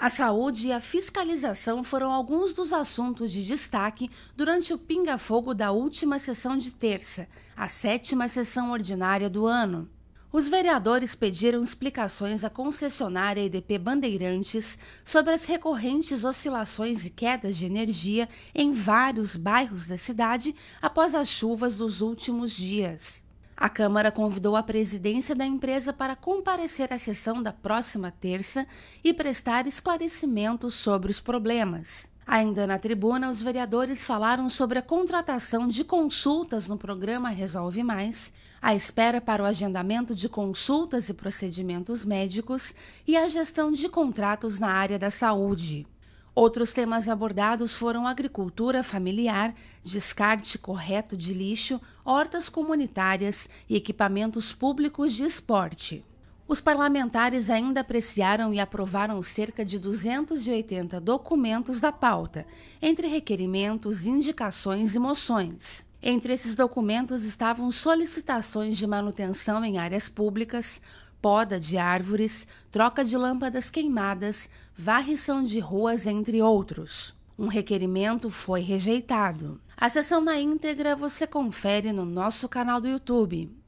A saúde e a fiscalização foram alguns dos assuntos de destaque durante o pinga-fogo da última sessão de terça, a sétima sessão ordinária do ano. Os vereadores pediram explicações à concessionária EDP Bandeirantes sobre as recorrentes oscilações e quedas de energia em vários bairros da cidade após as chuvas dos últimos dias. A Câmara convidou a presidência da empresa para comparecer à sessão da próxima terça e prestar esclarecimentos sobre os problemas. Ainda na tribuna, os vereadores falaram sobre a contratação de consultas no programa Resolve Mais, a espera para o agendamento de consultas e procedimentos médicos e a gestão de contratos na área da saúde. Outros temas abordados foram agricultura familiar, descarte correto de lixo, hortas comunitárias e equipamentos públicos de esporte. Os parlamentares ainda apreciaram e aprovaram cerca de 280 documentos da pauta, entre requerimentos, indicações e moções. Entre esses documentos estavam solicitações de manutenção em áreas públicas, poda de árvores, troca de lâmpadas queimadas, varrição de ruas, entre outros. Um requerimento foi rejeitado. A sessão na íntegra você confere no nosso canal do YouTube.